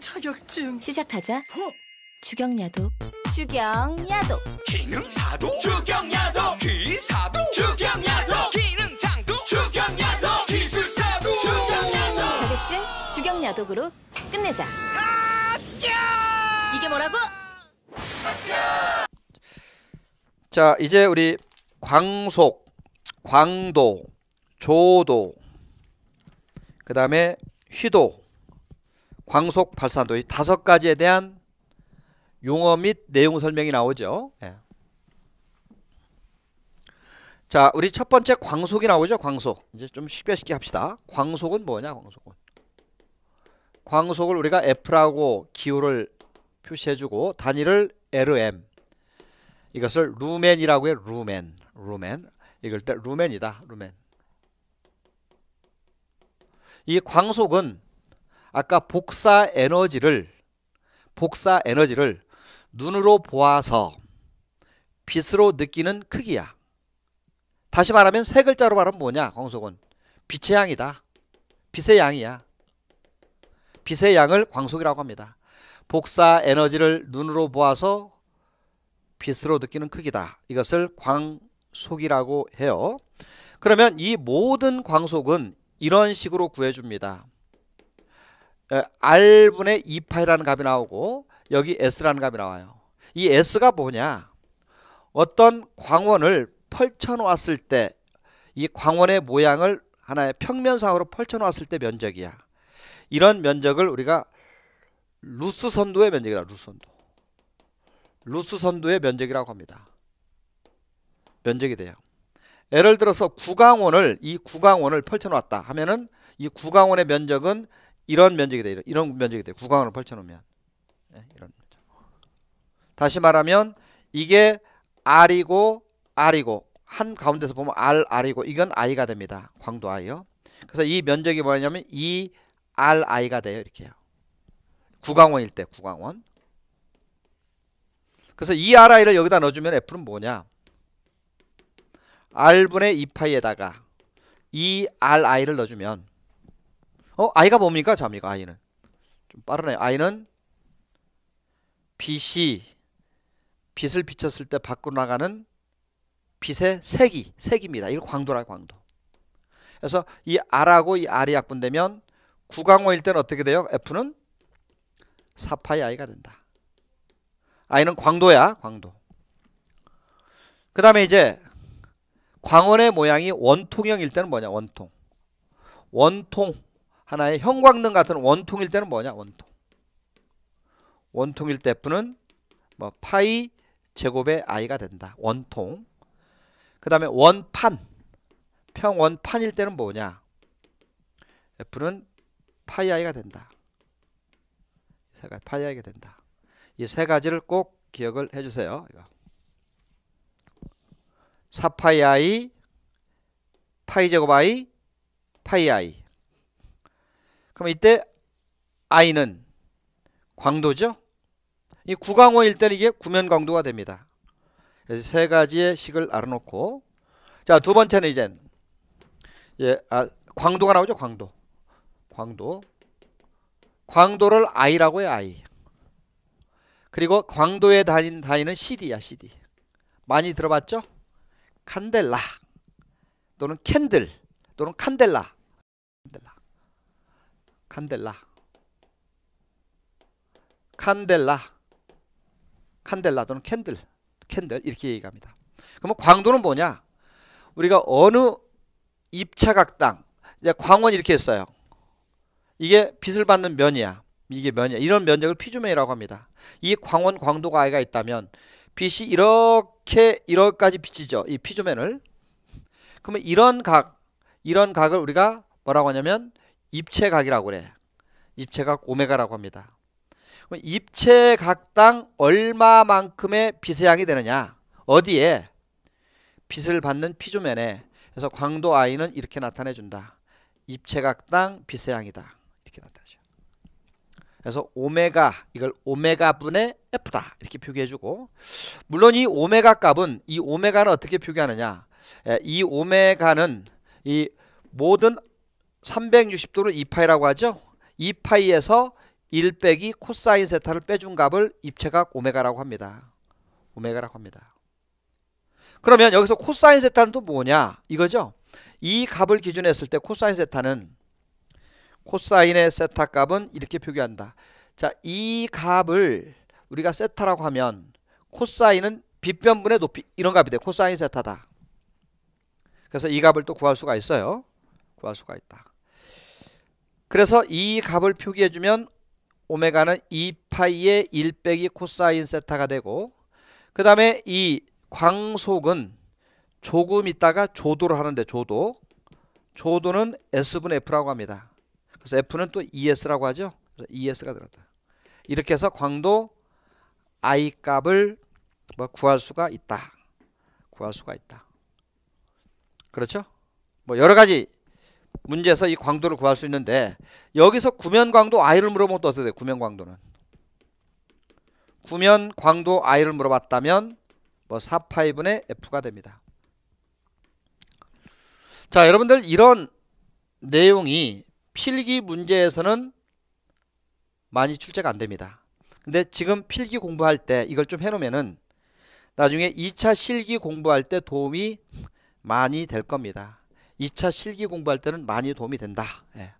자격증 시작하자 어? 주경야독 주경야독 기능사도 주경야독 기사도 주경야독 기능장도 주경야독 기술사도 주경야독 자격증 주경야독으로 끝내자 이게 뭐라고? 자 이제 우리 광속 광도 조도 그 다음에 휘도 광속 발산도 이 다섯 가지에 대한 용어 및 내용 설명이 나오죠. 예. 자, 우리 첫 번째 광속이 나오죠. 광속. 이제 좀 쉽게 쉽게 합시다. 광속은 뭐냐? 광속은. 광속을 우리가 F라고 기호를 표시해주고 단위를 LM. 이것을 루멘이라고 해. 루멘. 루멘. 이걸 때 루멘이다. 루멘. 이 광속은 아까 복사 에너지를 복사 에너지를 눈으로 보아서 빛으로 느끼는 크기야. 다시 말하면 세 글자로 말하면 뭐냐 광속은 빛의 양이다. 빛의 양이야. 빛의 양을 광속이라고 합니다. 복사 에너지를 눈으로 보아서 빛으로 느끼는 크기다. 이것을 광속이라고 해요. 그러면 이 모든 광속은 이런 식으로 구해줍니다. R분의 2파이라는 e 값이 나오고 여기 S라는 값이 나와요. 이 S가 뭐냐? 어떤 광원을 펼쳐놓았을 때 이 광원의 모양을 하나의 평면상으로 펼쳐놓았을 때 면적이야. 이런 면적을 우리가 루스 선도의 면적이다. 루스 선도. 루스 선도의 면적이라고 합니다. 면적이 돼요. 예를 들어서 구강원을 이 구강원을 펼쳐놓았다 하면은 이 구강원의 면적은 이런 면적이 돼. 이런, 이런 면적이 돼. 구강으로 펼쳐 놓으면. 네, 예, 이런 면적. 다시 말하면 이게 R이고 R이고 한 가운데서 보면 R, R이고 이건 I가 됩니다. 광도 I요. 그래서 이 면적이 뭐냐면 이 r i 가 돼요. 이렇게요. 구강원일 때 구강원. 그래서 이 r i 를 여기다 넣어주면 F는 뭐냐? R분의 2파이에다가 이 r i 를 넣어주면 어, 이가 뭡니까? 자입니까? i는. 좀 빠르네. i는 빛이 빛을 비쳤을 때 밖으로 나가는 빛의 색이, 색입니다. 이걸 광도라 광도. 그래서 이 R하고 이 R이 약분되면 구강호일 때는 어떻게 돼요? F는 사파이 I가 된다. I는 광도야, 광도. 그 다음에 이제 광원의 모양이 원통형일 때는 뭐냐, 원통. 원통. 하나의 형광등 같은 원통일 때는 뭐냐? 원통. 원통일 때분는뭐 파이 제곱의 i가 된다. 원통. 그 다음에 원판. 평원판일 때는 뭐냐? f는 파이 i가 된다. 세 가지 파이 i가 된다. 이 세 가지를 꼭 기억을 해주세요. 이 사파이 i, 파이 제곱 i, 파이 i. 그럼 이때 I는 광도죠. 이 구강호일 때는 이게 구면광도가 됩니다. 그래서 세 가지의 식을 알아놓고 자두 번째는 이제 예, 아, 광도가 나오죠. 광도. 광도. 광도를 I라고 해요. I. 그리고 광도에 다닌 단위는 CD야. CD. 많이 들어봤죠? 칸델라 또는 캔들 또는 칸델라. 칸델라 칸델라 칸델라 또는 캔들 캔들 이렇게 얘기합니다. 그러면 광도는 뭐냐? 우리가 어느 입차각당 이제 광원 이렇게 했어요. 이게 빛을 받는 면이야. 이게 면이야. 이런 면적을 피주면이라고 합니다. 이 광원 광도가 아이가 있다면 빛이 이렇게 이렇게까지 비치죠. 이 피주면을. 그러면 이런 각 이런 각을 우리가 뭐라고 하냐면 입체각이라고 그래. 입체각 오메가라고 합니다. 입체각당 얼마만큼의 빛의 양이 되느냐? 어디에? 빛을 받는 피조면에. 그래서 광도 I는 이렇게 나타내준다. 입체각당 빛의 양이다. 이렇게 나타내죠. 그래서 오메가 이걸 오메가 분의 F다 이렇게 표기해주고 물론 이 오메가 값은 이 오메가는 어떻게 표기하느냐 예, 이 오메가는 이 모든 360도를 2파이라고 하죠. 2파이에서 1 빼기 코사인 세타를 빼준 값을 입체각 오메가라고 합니다. 오메가라고 합니다. 그러면 여기서 코사인 세타는 또 뭐냐? 이거죠. 이 값을 기준 했을 때 코사인 세타는 코사인의 세타 값은 이렇게 표기한다. 자, 이 값을 우리가 세타라고 하면 코사인은 빗변분의 높이 이런 값이 돼. 코사인 세타다. 그래서 이 값을 또 구할 수가 있어요. 구할 수가 있다. 그래서 이 값을 표기해주면 오메가는 2파이의 1 빼기 코사인 세타가 되고 그 다음에 이 광속은 조금 있다가 조도를 하는데 조도 조도는 S분 F라고 합니다. 그래서 F는 또 ES라고 하죠. 그래서 ES가 들었다. 이렇게 해서 광도 I 값을 뭐 구할 수가 있다. 구할 수가 있다. 그렇죠? 뭐 여러 가지 문제에서 이 광도를 구할 수 있는데 여기서 구면광도 i를 물어보면 어떻게 돼? 구면광도는 구면광도 i를 물어봤다면 뭐 4파이분의 f가 됩니다. 자 여러분들 이런 내용이 필기 문제에서는 많이 출제가 안됩니다. 근데 지금 필기 공부할 때 이걸 좀 해놓으면은 나중에 2차 실기 공부할 때 도움이 많이 될 겁니다. 2차 실기 공부할 때는 많이 도움이 된다. 예.